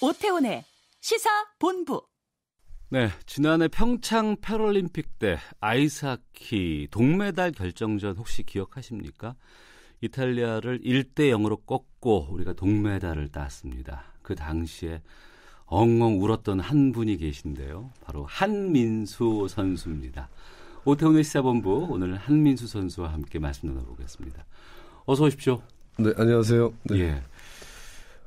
오태훈의 시사 본부. 네, 지난해 평창 패럴림픽 때 아이스하키 동메달 결정전 혹시 기억하십니까? 이탈리아를 1대 0으로 꺾고 우리가 동메달을 땄습니다. 그 당시에 엉엉 울었던 한 분이 계신데요. 바로 한민수 선수입니다. 오태훈의 시사본부 오늘 한민수 선수와 함께 말씀 나눠보겠습니다. 어서 오십시오. 네, 안녕하세요. 네. 예.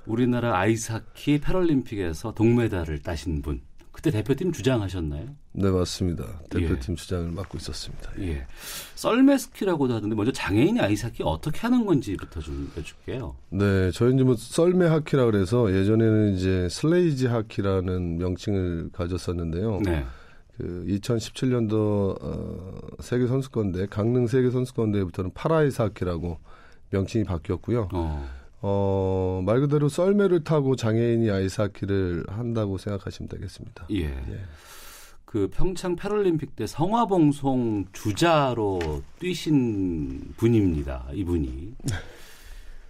우리나라 아이스하키 패럴림픽에서 동메달을 따신 분. 그때 대표팀 주장하셨나요? 네 맞습니다. 대표팀 예. 주장을 맡고 있었습니다. 예. 예. 썰매스키라고도 하던데 먼저 장애인이 아이스하키 어떻게 하는 건지부터 좀해줄게요 네, 저희는 뭐 썰매하키라 그래서 예전에는 이제 슬레이지 하키라는 명칭을 가졌었는데요. 네. 그 2017년도 어, 세계 선수권대 강릉 세계 선수권대회부터는 파라이스 하키라고 명칭이 바뀌었고요. 어. 어, 말 그대로 썰매를 타고 장애인이 아이스하키를 한다고 생각하시면 되겠습니다. 예. 예. 그 평창 패럴림픽 때 성화봉송 주자로 뛰신 분입니다. 이분이.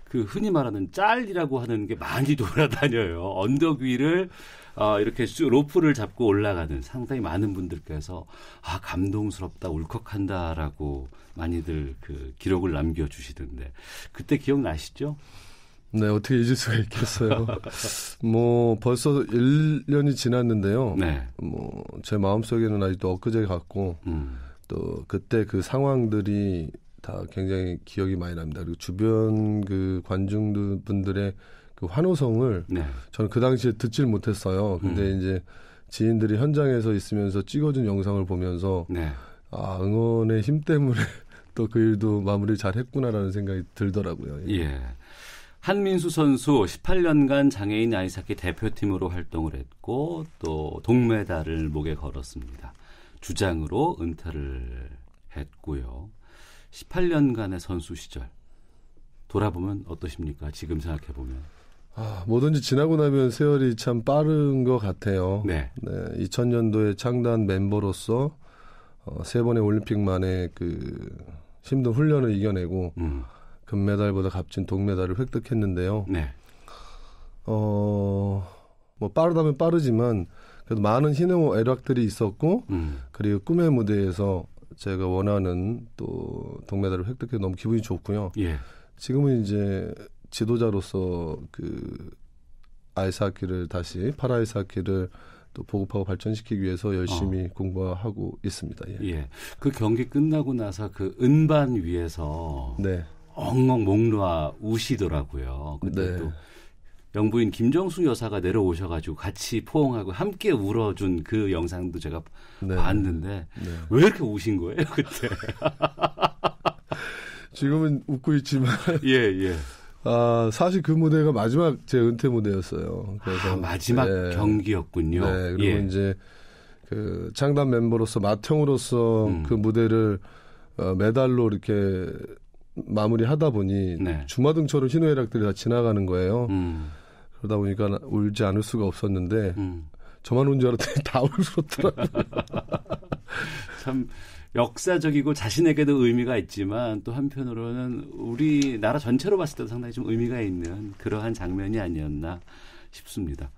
그 흔히 말하는 짤이라고 하는 게 많이 돌아다녀요. 언덕 위를 어, 이렇게 로프를 잡고 올라가는 상당히 많은 분들께서 아 감동스럽다 울컥한다라고 많이들 그 기록을 남겨주시던데 그때 기억나시죠? 네, 어떻게 잊을 수가 있겠어요. 뭐, 벌써 1년이 지났는데요. 네. 뭐, 제 마음속에는 아직도 엊그제 같고, 음. 또, 그때 그 상황들이 다 굉장히 기억이 많이 납니다. 그리고 주변 그 관중분들의 그 환호성을 네. 저는 그 당시에 듣질 못했어요. 근데 음. 이제 지인들이 현장에서 있으면서 찍어준 영상을 보면서, 네. 아, 응원의 힘 때문에 또 그 일도 마무리 잘 했구나라는 생각이 들더라고요. 예. 예. 한민수 선수 18년간 장애인 아이스하키 대표팀으로 활동을 했고 또 동메달을 목에 걸었습니다. 주장으로 은퇴를 했고요. 18년간의 선수 시절 돌아보면 어떠십니까? 지금 생각해 보면 아, 뭐든지 지나고 나면 세월이 참 빠른 것 같아요. 네. 네 2000년도에 창단 멤버로서 어, 세 번의 올림픽 만에 그 힘든 훈련을 이겨내고. 음. 금메달보다 값진 동메달을 획득했는데요. 네. 어, 뭐 빠르다면 빠르지만 그래도 많은 희노 애락들이 있었고 음. 그리고 꿈의 무대에서 제가 원하는 또 동메달을 획득해 너무 기분이 좋고요. 예. 지금은 이제 지도자로서 그 아이스하키를 다시 파라이스하키를또 보급하고 발전시키기 위해서 열심히 어. 공부하고 있습니다. 예. 예. 그 경기 끝나고 나서 그 은반 위에서 네. 엉엉 목 놓아 우시더라고요. 그때 네. 또 영부인 김정숙 여사가 내려오셔가지고 같이 포옹하고 함께 울어준 그 영상도 제가 네. 봤는데 네. 왜 이렇게 우신 거예요 그때? 지금은 웃고 있지만 예 예. 아 사실 그 무대가 마지막 제 은퇴 무대였어요. 그래서 아, 마지막 네. 경기였군요. 네 그리고 예. 이제 그 창단 멤버로서 맏형으로서 음. 그 무대를 어, 메달로 이렇게 마무리하다 보니 네. 주마등처럼 신호회락들이다 지나가는 거예요. 음. 그러다 보니까 울지 않을 수가 없었는데 음. 저만 온줄 알았더니 다 울었더라고요. 참 역사적이고 자신에게도 의미가 있지만 또 한편으로는 우리나라 전체로 봤을 때도 상당히 좀 의미가 있는 그러한 장면이 아니었나 싶습니다.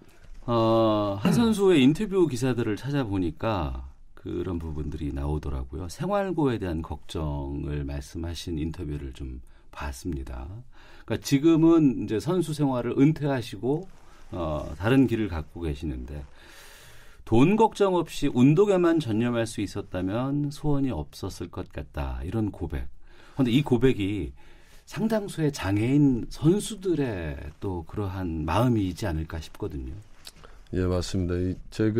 어, 한 선수의 인터뷰 기사들을 찾아보니까 그런 부분들이 나오더라고요. 생활고에 대한 걱정을 말씀하신 인터뷰를 좀 봤습니다. 그러니까 지금은 이제 선수 생활을 은퇴하시고 어, 다른 길을 갖고 계시는데 돈 걱정 없이 운동에만 전념할 수 있었다면 소원이 없었을 것 같다 이런 고백. 그런데 이 고백이 상당수의 장애인 선수들의 또 그러한 마음이지 않을까 싶거든요. 예 맞습니다. 제가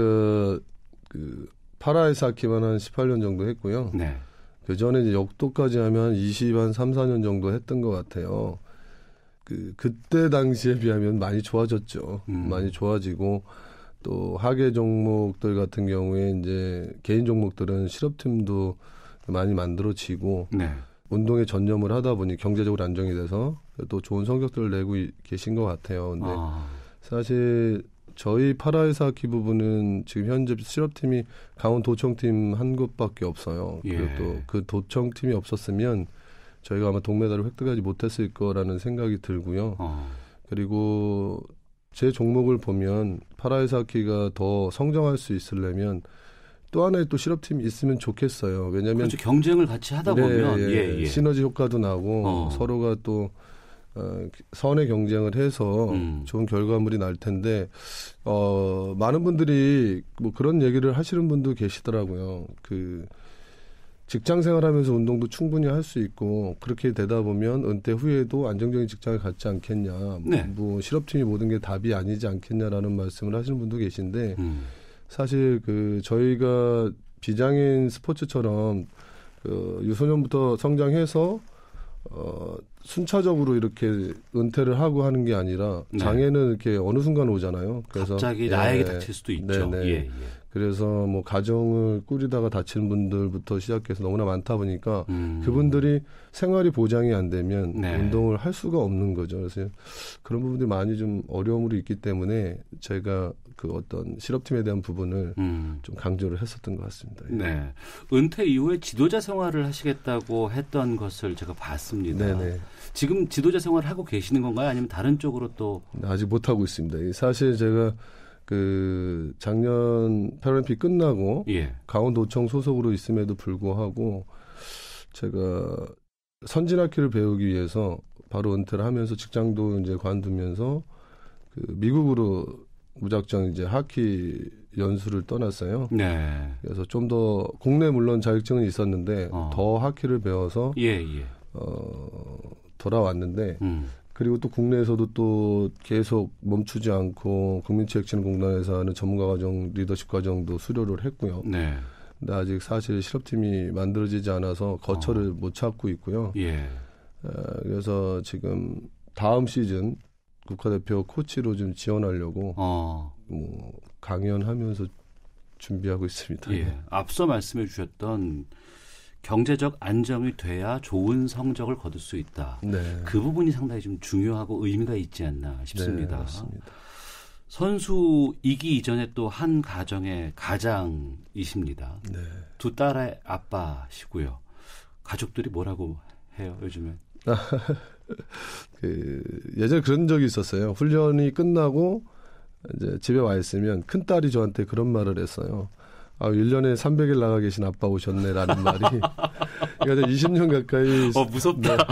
그 파라이사 학기만 한 18년 정도 했고요. 네. 그 전에 역도까지 하면 20, 한 3, 4년 정도 했던 것 같아요. 그, 그때 당시에 비하면 많이 좋아졌죠. 음. 많이 좋아지고, 또 하계 종목들 같은 경우에 이제 개인 종목들은 실업팀도 많이 만들어지고, 네. 운동에 전념을 하다 보니 경제적으로 안정이 돼서 또 좋은 성적들을 내고 계신 것 같아요. 근데 아. 사실 저희 파라이사키 부분은 지금 현재 실업팀이 강원도청팀 한 곳밖에 없어요. 예. 그리고 또 그 도청팀이 없었으면 저희가 아마 동메달을 획득하지 못했을 거라는 생각이 들고요. 어. 그리고 제 종목을 보면 파라이사키가 더 성장할 수 있으려면 또 하나의 또 실업팀이 있으면 좋겠어요. 왜냐하면 그렇죠. 경쟁을 같이 하다 네, 보면 예, 예. 예. 시너지 효과도 나고 어. 서로가 또 어, 선의 경쟁을 해서 음. 좋은 결과물이 날 텐데 어, 많은 분들이 뭐 그런 얘기를 하시는 분도 계시더라고요. 그 직장 생활하면서 운동도 충분히 할 수 있고 그렇게 되다 보면 은퇴 후에도 안정적인 직장을 갖지 않겠냐, 네. 뭐 실업팀이 모든 게 답이 아니지 않겠냐라는 말씀을 하시는 분도 계신데 음. 사실 그 저희가 비장애인 스포츠처럼 그 유소년부터 성장해서 어, 순차적으로 이렇게 은퇴를 하고 하는 게 아니라 네. 장애는 이렇게 어느 순간 오잖아요. 그래서 갑자기 나에게 닥칠 예. 수도 있죠. 네, 네. 예, 예. 그래서 뭐 가정을 꾸리다가 다친 분들부터 시작해서 너무나 많다 보니까 음. 그분들이 생활이 보장이 안 되면 네. 운동을 할 수가 없는 거죠. 그래서 그런 부분들이 많이 좀 어려움으로 있기 때문에 저희가 그 어떤 실업팀에 대한 부분을 음. 좀 강조를 했었던 것 같습니다. 예. 네. 은퇴 이후에 지도자 생활을 하시겠다고 했던 것을 제가 봤습니다. 네네. 지금 지도자 생활을 하고 계시는 건가요? 아니면 다른 쪽으로 또 아직 못 하고 있습니다. 사실 제가 그 작년 패럴림픽 끝나고 예. 강원도청 소속으로 있음에도 불구하고 제가 선진학기를 배우기 위해서 바로 은퇴를 하면서 직장도 이제 관두면서 그 미국으로 무작정 이제 하키 연수를 떠났어요. 네. 그래서 좀 더 국내 물론 자격증은 있었는데 어. 더 하키를 배워서 예, 예. 어, 돌아왔는데 음. 그리고 또 국내에서도 또 계속 멈추지 않고 국민체육진흥공단에서 하는 전문가 과정, 리더십 과정도 수료를 했고요. 네. 근데 아직 사실 실업팀이 만들어지지 않아서 거처를 어. 못 찾고 있고요. 예. 그래서 지금 다음 시즌 국가대표 코치로 좀 지원하려고 어. 뭐 강연하면서 준비하고 있습니다. 예. 앞서 말씀해 주셨던 경제적 안정이 돼야 좋은 성적을 거둘 수 있다. 네. 그 부분이 상당히 좀 중요하고 의미가 있지 않나 싶습니다. 네, 선수이기 이전에 또 한 가정의 가장이십니다. 네. 두 딸의 아빠시고요. 가족들이 뭐라고 해요 요즘에? 그 예전에 그런 적이 있었어요. 훈련이 끝나고 이제 집에 와 있으면 큰 딸이 저한테 그런 말을 했어요. 아, 1년에 300일 나가 계신 아빠 오셨네라는 말이 그러니까 20년 가까이 어 무섭다. 네,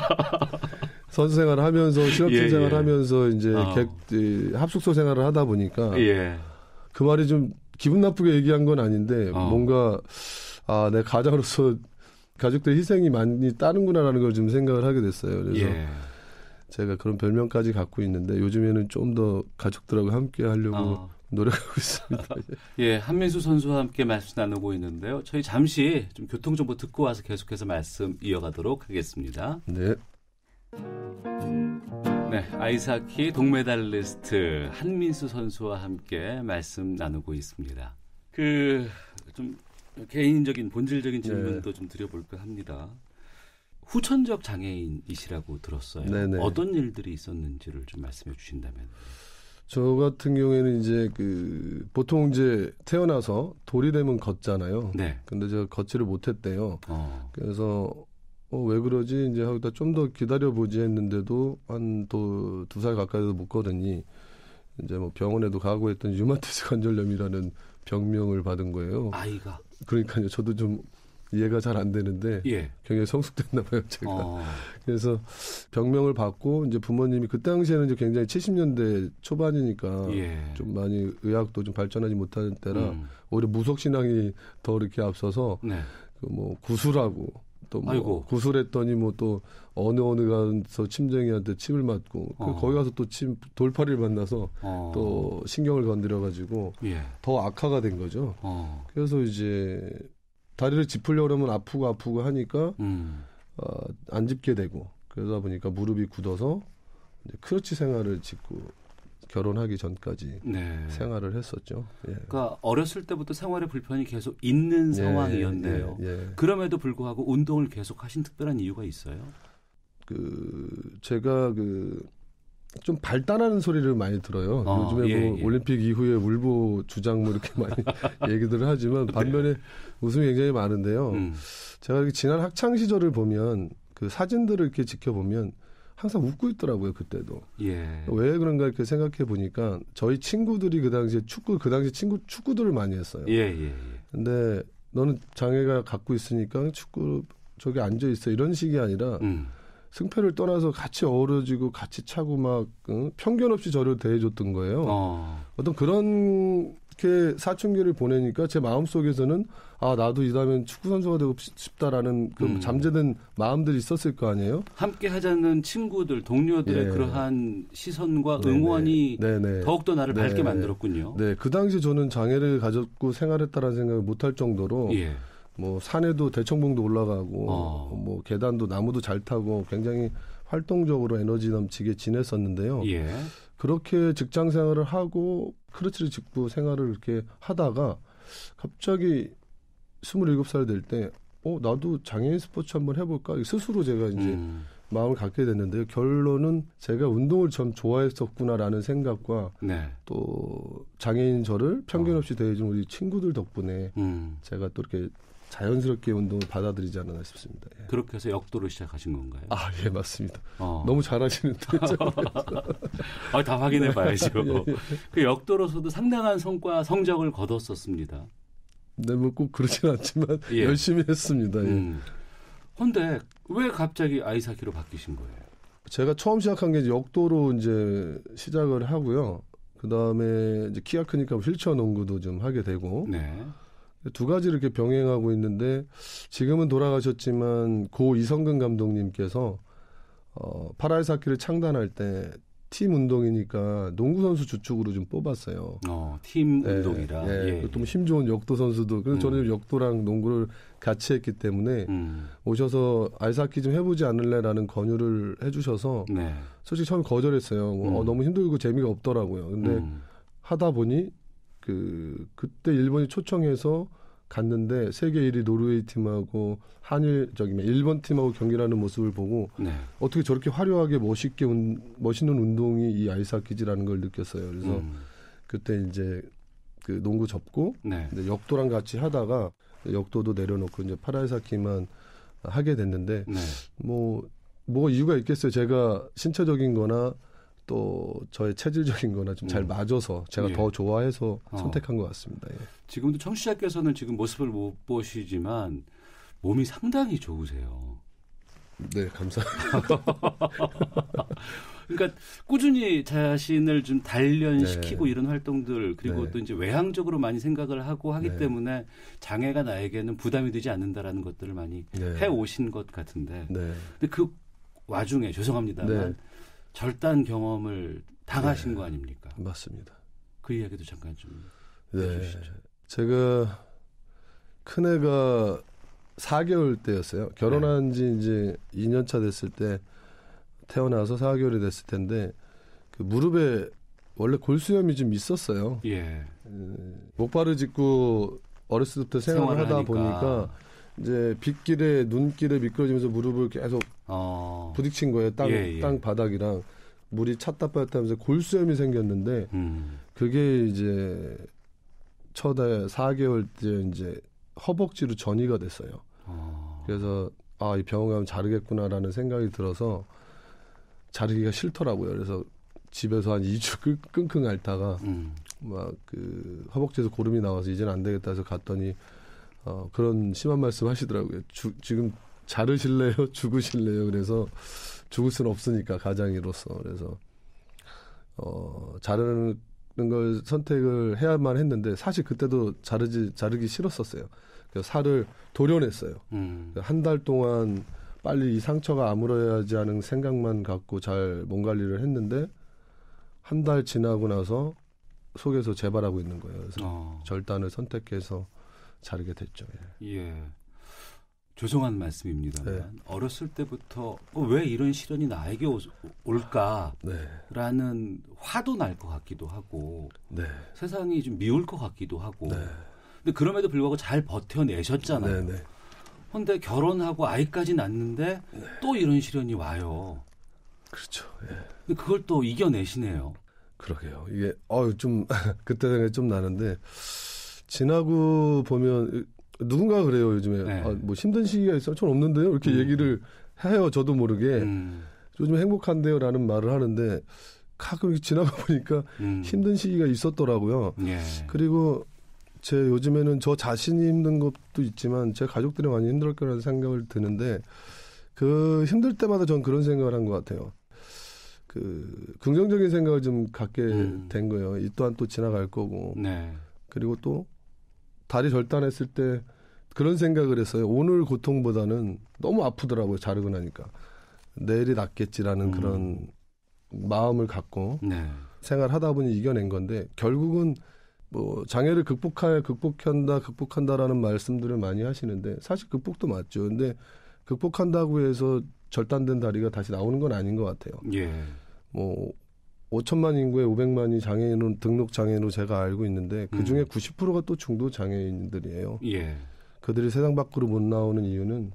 선수 생활을 하면서 실업팀 예, 생활을 예. 하면서 이제 어. 객, 이, 합숙소 생활을 하다 보니까 예. 그 말이 좀 기분 나쁘게 얘기한 건 아닌데 어. 뭔가 아, 내 가장으로서 가족들 희생이 많이 따는구나라는걸 좀 생각을 하게 됐어요. 그래서 예. 제가 그런 별명까지 갖고 있는데 요즘에는 좀 더 가족들하고 함께 하려고 어. 노력하고 있습니다. 예, 한민수 선수와 함께 말씀 나누고 있는데요. 저희 잠시 좀 교통 정보 듣고 와서 계속해서 말씀 이어가도록 하겠습니다. 네. 네, 아이스하키 동메달리스트 한민수 선수와 함께 말씀 나누고 있습니다. 그 좀 개인적인 본질적인 질문도 네. 좀 드려볼까 합니다. 후천적 장애인이시라고 들었어요. 네네. 어떤 일들이 있었는지를 좀 말씀해 주신다면. 저 같은 경우에는 이제 그 보통 이제 태어나서 돌이 되면 걷잖아요. 네. 근데 제가 걷지를 못했대요. 어. 그래서 어, 왜 그러지? 이제 하다 좀 더 기다려보지 했는데도 한 또 두 살 가까이도 못 걷으니 이제 뭐 병원에도 가고 했던 유마티스 관절염이라는 병명을 받은 거예요. 아이가. 그러니까요. 저도 좀 이해가 잘 안 되는데 예. 굉장히 성숙됐나 봐요 제가 어. 그래서 병명을 받고 이제 부모님이 그 당시에는 이제 굉장히 70년대 초반이니까 예. 좀 많이 의학도 좀 발전하지 못하는 때라 음. 오히려 무속 신앙이 더 이렇게 앞서서 네. 그뭐 구술하고 또뭐 아이고. 구술했더니 뭐 또 어느 어느 가서 침쟁이한테 침을 맞고 그 어. 거기 가서 또 침 돌팔이를 만나서 어. 또 신경을 건드려 가지고 예. 더 악화가 된 거죠. 어. 그래서 이제 다리를 짚으려면 고 아프고 아프고 하니까 음. 어, 안 짚게 되고 그러다 보니까 무릎이 굳어서 이제 크루치 생활을 짓고 결혼하기 전까지 네. 생활을 했었죠. 예. 그러니까 어렸을 때부터 생활의 불편이 계속 있는 예, 상황이었네요. 예, 예, 그럼에도 불구하고 운동을 계속 하신 특별한 이유가 있어요? 그 제가 그 좀발달하는 소리를 많이 들어요. 아, 요즘에 예, 뭐 예. 올림픽 이후에 울보 주장 뭐 이렇게 많이 얘기들을 하지만 네. 반면에 네. 웃음이 굉장히 많은데요. 음. 제가 지난 학창 시절을 보면 그 사진들을 이렇게 지켜보면 항상 웃고 있더라고요 그때도. 예. 왜 그런가 이렇게 생각해 보니까 저희 친구들이 그 당시에 축구 그 당시 친구 축구들을 많이 했어요. 예, 예, 예. 근데 너는 장애가 갖고 있으니까 축구 저기 앉아 있어 이런 식이 아니라. 음. 승패를 떠나서 같이 어우러지고 같이 차고 막 응? 어? 편견 없이 저를 대해줬던 거예요. 어. 어떤 그런 이렇게 사춘기를 보내니까 제 마음 속에서는 아 나도 이다면 축구 선수가 되고 싶다라는 그 음. 잠재된 마음들이 있었을 거 아니에요. 함께 하자는 친구들, 동료들의 예. 그러한 시선과 네, 네. 응원이 네네. 네. 더욱더 나를 네 밝게 만들었군요. 네, 그 당시 저는 장애를 가졌고 생활했다라는 생각을 못할 정도로 예. 뭐 산에도 대청봉도 올라가고 어. 뭐 계단도 나무도 잘 타고 굉장히 활동적으로 에너지 넘치게 지냈었는데요. 예. 그렇게 직장 생활을 하고 크루치르 직구 생활을 이렇게 하다가 갑자기 27살 될 때 어, 나도 장애인 스포츠 한번 해볼까? 스스로 제가 이제 음. 마음을 갖게 됐는데요. 결론은 제가 운동을 참 좋아했었구나라는 생각과 네. 또 장애인 저를 편견 어. 없이 대해준 우리 친구들 덕분에 음. 제가 또 이렇게 자연스럽게 운동을 받아들이지 않았나 싶습니다. 예. 그렇게 해서 역도를 시작하신 건가요? 아, 예, 맞습니다. 어. 너무 잘하시는데. 아, 다 확인해 봐야죠. 예, 예. 그 역도로서도 상당한 성과, 성적을 거뒀었습니다. 네, 뭐꼭 그렇진 않지만 예. 열심히 했습니다. 예. 음. 근데 왜 갑자기 아이사키로 바뀌신 거예요? 제가 처음 시작한 게 역도로 이제 시작을 하고요. 그 다음에 이제 키가 크니까 휠체어 농구도 좀 하게 되고. 네. 두 가지를 이렇게 병행하고 있는데 지금은 돌아가셨지만 고 이성근 감독님께서 어, 파라이사키를 창단할 때 팀 운동이니까 농구 선수 주축으로 좀 뽑았어요. 어, 팀 네, 운동이라. 네, 예, 또힘 좋은 예. 역도 선수도. 그래서 음. 저는 역도랑 농구를 같이 했기 때문에 음. 오셔서 알사키좀 해보지 않을래라는 권유를 해주셔서 네. 솔직히 처음 거절했어요. 어, 음. 어, 너무 힘들고 재미가 없더라고요. 근데 음. 하다 보니 그 그때 일본이 초청해서 갔는데 세계 1위 노르웨이 팀하고 한일 저기 뭐 일본 팀하고 경기를 하는 모습을 보고 네. 어떻게 저렇게 화려하게 멋있게 운, 멋있는 운동이 이 아이스하키지라는 걸 느꼈어요. 그래서 음. 그때 이제 그 농구 접고 네. 역도랑 같이 하다가 역도도 내려놓고 이제 파라이사키만 하게 됐는데 네. 뭐 뭐가 이유가 있겠어요. 제가 신체적인 거나 또 저의 체질적인 거나 좀잘 음. 맞아서 제가 예. 더 좋아해서 어. 선택한 것 같습니다. 예. 지금도 청취자께서는 지금 모습을 못 보시지만 몸이 상당히 좋으세요. 네, 감사합니다. 그러니까 꾸준히 자신을 좀 단련시키고 네. 이런 활동들 그리고 네. 또 이제 외향적으로 많이 생각을 하고 하기 네. 때문에 장애가 나에게는 부담이 되지 않는다라는 것들을 많이 네. 해 오신 것 같은데. 네. 근데 그 와중에 죄송합니다만 네. 절단 경험을 당하신 네. 거 아닙니까? 맞습니다. 그 이야기도 잠깐 좀 네. 해주시죠. 제가 큰 애가 4개월 때였어요. 결혼한 네. 지 이제 2년 차 됐을 때 태어나서 4개월이 됐을 텐데 그 무릎에 원래 골수염이 좀 있었어요. 예. 예. 목발을 짚고 어렸을 때부터 생활을 하다 하니까. 보니까 이제 빗길에 눈길에 미끄러지면서 무릎을 계속 어. 부딪힌 거예요. 땅, 예, 예. 땅 바닥이랑 물이 찼다 빠졌다 하면서 골수염이 생겼는데 음. 그게 이제 첫해 4개월째 이제 허벅지로 전이가 됐어요. 어. 그래서 아, 이 병원 가면 자르겠구나라는 생각이 들어서 자르기가 싫더라고요. 그래서 집에서 한 2주 끙끙 앓다가 음. 막그 허벅지에서 고름이 나와서 이제는 안 되겠다 해서 갔더니 어, 그런 심한 말씀 하시더라고요. 주, 지금 자르실래요? 죽으실래요? 그래서 죽을 수는 없으니까 가장이로서 그래서 어, 자르는 걸 선택을 해야만 했는데 사실 그때도 자르지 자르기 싫었었어요. 그래서 살을 도려냈어요. 음. 한달 동안 빨리 이 상처가 아물어야지 하는 생각만 갖고 잘 몸 관리를 했는데 한 달 지나고 나서 속에서 재발하고 있는 거예요. 그래서 어. 절단을 선택해서 자르게 됐죠. 예. 예. 죄송한 말씀입니다. 네. 어렸을 때부터 어, 왜 이런 시련이 나에게 오, 올까라는 네. 화도 날 것 같기도 하고 네. 세상이 좀 미울 것 같기도 하고 네. 근데 그럼에도 불구하고 잘 버텨내셨잖아요. 네, 네. 근데 결혼하고 아이까지 낳는데 네. 또 이런 시련이 와요. 그렇죠. 예. 근데 그걸 또 이겨내시네요. 그러게요. 이게 어좀 그때 생각이 좀 나는데 지나고 보면 누군가 그래요 요즘에 네. 아, 뭐 힘든 시기가 있어 전 없는데요 이렇게 음. 얘기를 해요 저도 모르게 음. 요즘 행복한데요라는 말을 하는데 가끔 지나가 보니까 음. 힘든 시기가 있었더라고요 예. 그리고 제 요즘에는 저 자신이 힘든 것도 있지만 제 가족들이 많이 힘들 거라는 생각을 드는데 그 힘들 때마다 전 그런 생각을 한 것 같아요. 그 긍정적인 생각을 좀 갖게 음. 된 거예요. 이 또한 또 지나갈 거고. 네. 그리고 또 다리 절단했을 때 그런 생각을 했어요. 오늘 고통보다는 너무 아프더라고요. 자르고 나니까 내일이 낫겠지라는 음. 그런 마음을 갖고 네. 생활하다 보니 이겨낸 건데 결국은 뭐 장애를 극복할 극복한다 극복한다라는 말씀들을 많이 하시는데 사실 극복도 맞죠. 근데 극복한다고 해서 절단된 다리가 다시 나오는 건 아닌 것 같아요. 예. 뭐 5천만 인구에 500만이 장애인 등록 장애인으로 제가 알고 있는데 그 중에 음. 90%가 또 중도 장애인들이에요. 예. 그들이 세상 밖으로 못 나오는 이유는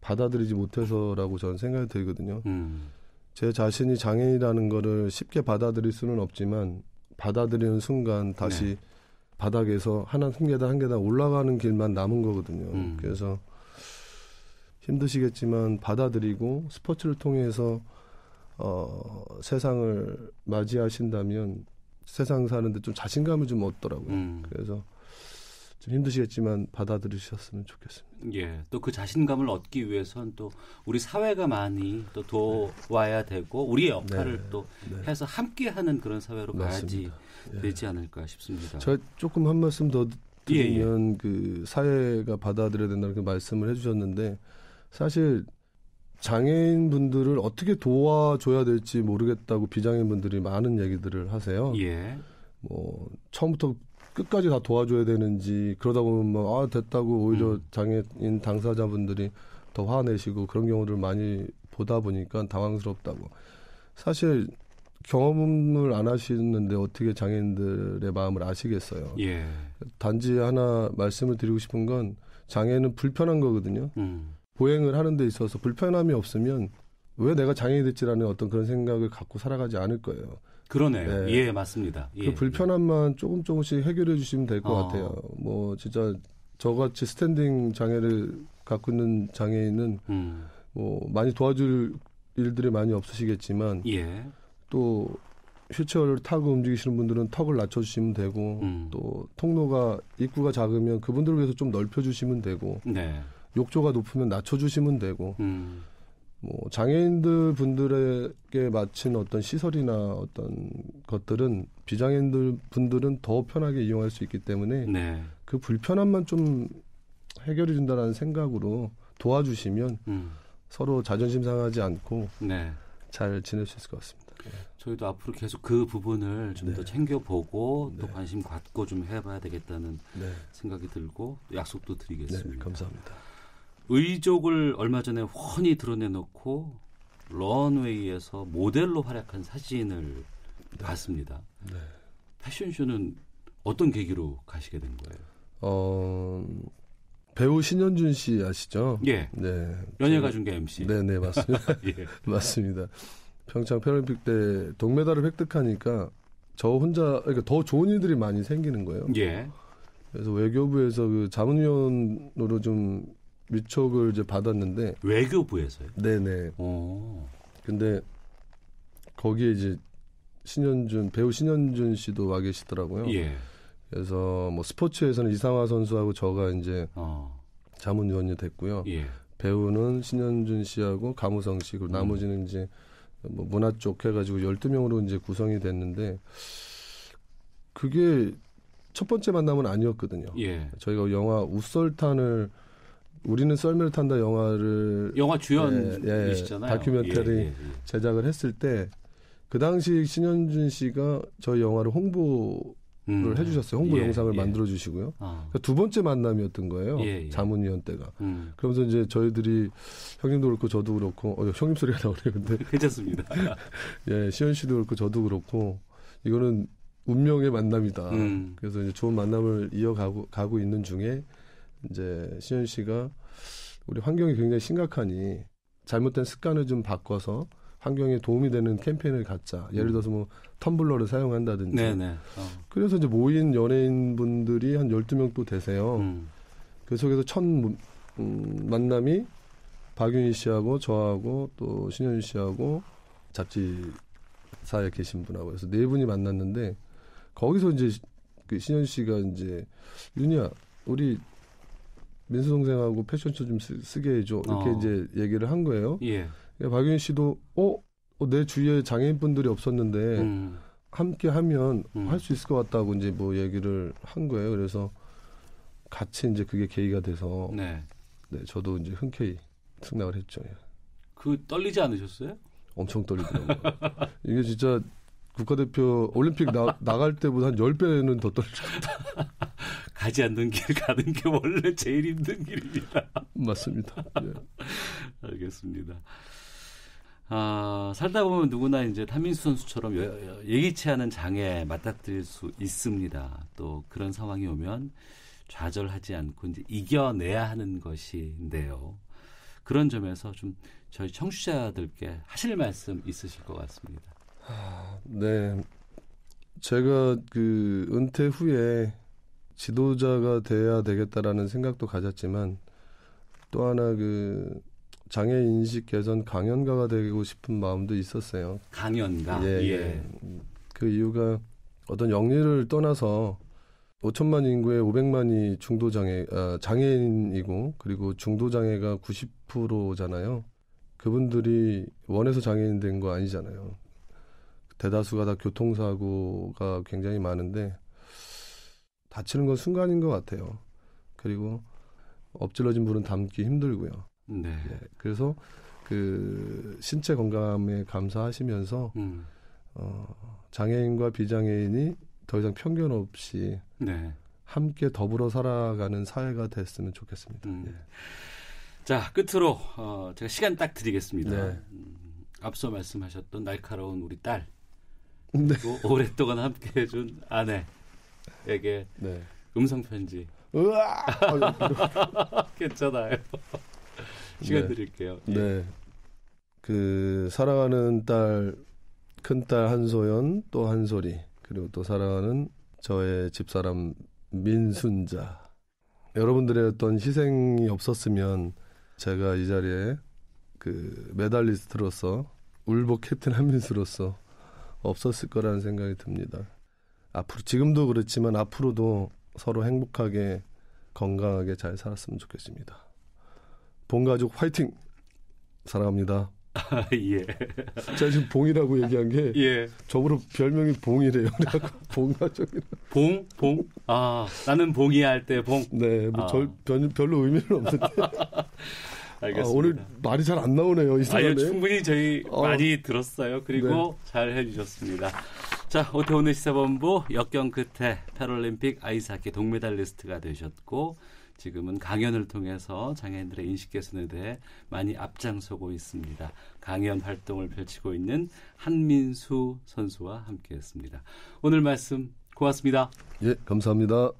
받아들이지 못해서라고 저는 생각이 들거든요. 음. 제 자신이 장애인이라는 거를 쉽게 받아들일 수는 없지만 받아들이는 순간 다시 네. 바닥에서 하나 한개단한개단 올라가는 길만 남은 거거든요. 음. 그래서 힘드시겠지만 받아들이고 스포츠를 통해서 어, 세상을 맞이하신다면 세상 사는데 좀 자신감을 좀 얻더라고요. 음. 그래서 좀 힘드시겠지만 받아들이셨으면 좋겠습니다. 예. 또 그 자신감을 얻기 위해서는또 우리 사회가 많이 또 도와야 되고 우리의 역할을 네. 또 네. 해서 함께 하는 그런 사회로 가야지 예. 되지 않을까 싶습니다. 저 조금 한 말씀 더 드리면 예, 예. 그 사회가 받아들여야 된다는 그 말씀을 해 주셨는데 사실 장애인분들을 어떻게 도와줘야 될지 모르겠다고 비장애인분들이 많은 얘기들을 하세요. 예. 뭐 처음부터 끝까지 다 도와줘야 되는지 그러다 보면 뭐아 됐다고 오히려 음. 장애인 당사자분들이 더 화내시고 그런 경우를 많이 보다 보니까 당황스럽다고. 사실 경험을 안 하시는데 어떻게 장애인들의 마음을 아시겠어요. 예. 단지 하나 말씀을 드리고 싶은 건 장애는 불편한 거거든요. 음. 보행을 하는 데 있어서 불편함이 없으면 왜 내가 장애인이 됐지라는 어떤 그런 생각을 갖고 살아가지 않을 거예요. 그러네요. 네. 예, 맞습니다. 그 예, 그 불편함만 조금 조금씩 해결해 주시면 될것 어. 같아요. 뭐 진짜 저같이 스탠딩 장애를 갖고 있는 장애인은 음. 뭐 많이 도와줄 일들이 많이 없으시겠지만 예. 또휴체어를 타고 움직이시는 분들은 턱을 낮춰주시면 되고 음. 또 통로가 입구가 작으면 그분들을 위해서 좀 넓혀주시면 되고 네. 욕조가 높으면 낮춰주시면 되고 음. 뭐 장애인들 분들에게 맞춘 어떤 시설이나 어떤 것들은 비장애인들 분들은 더 편하게 이용할 수 있기 때문에 네. 그 불편함만 좀 해결해 준다라는 생각으로 도와주시면 음. 서로 자존심 상하지 않고 네. 잘 지낼 수 있을 것 같습니다. 네. 저희도 앞으로 계속 그 부분을 좀더 네. 챙겨보고 또 네. 관심 갖고 좀 해봐야 되겠다는 생각이 들고 약속도 드리겠습니다. 감사합니다. 의족을 얼마 전에 훤히 드러내놓고 런웨이에서 모델로 활약한 사진을 네. 봤습니다. 네. 패션쇼는 어떤 계기로 가시게 된 거예요? 어, 배우 신현준 씨 아시죠? 예. 네. 연예가 중계 MC. 네, 네, 맞습니다. 예. 맞습니다. 평창 패럴림픽 때 동메달을 획득하니까 저 혼자 그러니까 더 좋은 일들이 많이 생기는 거예요. 예. 그래서 외교부에서 그 자문위원으로 좀 위촉을 이제 받았는데 외교부에서요. 네네. 오. 어. 근데 거기에 이제 신현준 배우 신현준 씨도 와 계시더라고요. 예. 그래서 뭐 스포츠에서는 이상화 선수하고 저가 이제 어. 자문위원이 됐고요. 예. 배우는 신현준 씨하고 감우성 씨 그리고 음. 나머지는 이제 뭐 문화 쪽 해가지고 12명으로 이제 구성이 됐는데 그게 첫 번째 만남은 아니었거든요. 예. 저희가 영화 우설탄을 우리는 썰매를 탄다 영화를 영화 주연이시잖아요. 예, 예, 다큐멘터리 예, 예, 예, 제작을 했을 때 그 당시 신현준 씨가 저희 영화를 홍보를 음, 해주셨어요. 홍보 예, 영상을 만들어 주시고요. 아. 그러니까 두 번째 만남이었던 거예요. 자문위원 때가. 음. 그러면서 이제 저희들이 형님도 그렇고 저도 그렇고 어, 형님 소리가 나오네요. 근데 괜찮습니다. 예, 시현 씨도 그렇고 저도 그렇고 이거는 운명의 만남이다. 음. 그래서 이제 좋은 만남을 이어가고 가고 있는 중에 이제 시현 씨가 우리 환경이 굉장히 심각하니 잘못된 습관을 좀 바꿔서 환경에 도움이 되는 캠페인을 갖자. 예를 음. 들어서 뭐 텀블러를 사용한다든지. 네네. 네. 어. 그래서 이제 모인 연예인분들이 한 12명 또 되세요. 음. 그 속에서 첫 음, 만남이 박윤희 씨하고 저하고 또 신현희 씨하고 잡지사에 계신 분하고 해서 네 분이 만났는데 거기서 이제 그 신현 씨가 이제 윤희야 우리 민수 동생하고 패션쇼 좀 쓰, 게 해줘 이렇게 어. 이제 얘기를 한 거예요. 예. 그러니 박윤 씨도 어? 어, 내 주위에 장애인 분들이 없었는데 음. 함께 하면 음. 할수 있을 것 같다고 이제 뭐 얘기를 한 거예요. 그래서 같이 이제 그게 계기가 돼서 네, 네 저도 이제 흔쾌히 승낙을 했죠. 예. 그 떨리지 않으셨어요? 엄청 떨리더라고요. 이게 진짜 국가대표 올림픽 나, 나갈 때보다 한0배는더 떨리죠. 가지 않는 길 가는 게 원래 제일 힘든 길입니다. 맞습니다. 예. 알겠습니다. 아, 살다 보면 누구나 이제 타민수 선수처럼 예기치 않은 장애에 맞닥뜨릴 수 있습니다. 또 그런 상황이 오면 좌절하지 않고 이제 이겨내야 하는 것인데요. 그런 점에서 좀 저희 청취자들께 하실 말씀 있으실 것 같습니다. 아, 네. 제가 그 은퇴 후에 지도자가 돼야 되겠다라는 생각도 가졌지만 또 하나 그 장애 인식 개선 강연가가 되고 싶은 마음도 있었어요. 강연가. 예. 예. 예. 그 이유가 어떤 영리를 떠나서 5천만 인구에 500만이 중도 장애 아, 장애인이고 그리고 중도 장애가 90%잖아요. 그분들이 원해서 장애인 된 거 아니잖아요. 대다수가 다 교통사고가 굉장히 많은데 다치는 건 순간인 것 같아요. 그리고 엎질러진 물은 담기 힘들고요. 네. 네. 그래서 그 신체 건강에 감사하시면서 음. 어, 장애인과 비장애인이 더 이상 편견 없이 네. 함께 더불어 살아가는 사회가 됐으면 좋겠습니다. 음. 네. 자 끝으로 어, 제가 시간 딱 드리겠습니다. 네. 음, 앞서 말씀하셨던 날카로운 우리 딸 네. 그리고 오랫동안 함께해준 아내 에게 네. 네. 음성 편지. 으아! 괜찮아요. 시간 네. 드릴게요. 예. 네. 그 사랑하는 딸, 큰 딸 한소연 또 한소리 그리고 또 사랑하는 저의 집사람 민순자. 여러분들의 어떤 희생이 없었으면 제가 이 자리에 그 메달리스트로서 울보 캡틴 한민수로서 없었을 거라는 생각이 듭니다. 앞으로 지금도 그렇지만 앞으로도 서로 행복하게 건강하게 잘 살았으면 좋겠습니다. 본 가족 화이팅! 사랑합니다. 아, 예. 제가 지금 봉이라고 얘기한 게 예. 저보로 별명이 봉이래요. 봉가족이라. 봉? 봉? 아, 나는 봉이 할 때 봉. 네, 뭐 아. 별, 별로 의미는 없는데. 알겠습니다. 아, 오늘 말이 잘 안 나오네요. 이시간 충분히 저희 어. 많이 들었어요. 그리고 네. 잘 해주셨습니다. 자, 오태훈의 시사본부 역경 끝에 패럴림픽 아이스하키 동메달리스트가 되셨고 지금은 강연을 통해서 장애인들의 인식 개선에 대해 많이 앞장서고 있습니다. 강연 활동을 펼치고 있는 한민수 선수와 함께했습니다. 오늘 말씀 고맙습니다. 예, 감사합니다.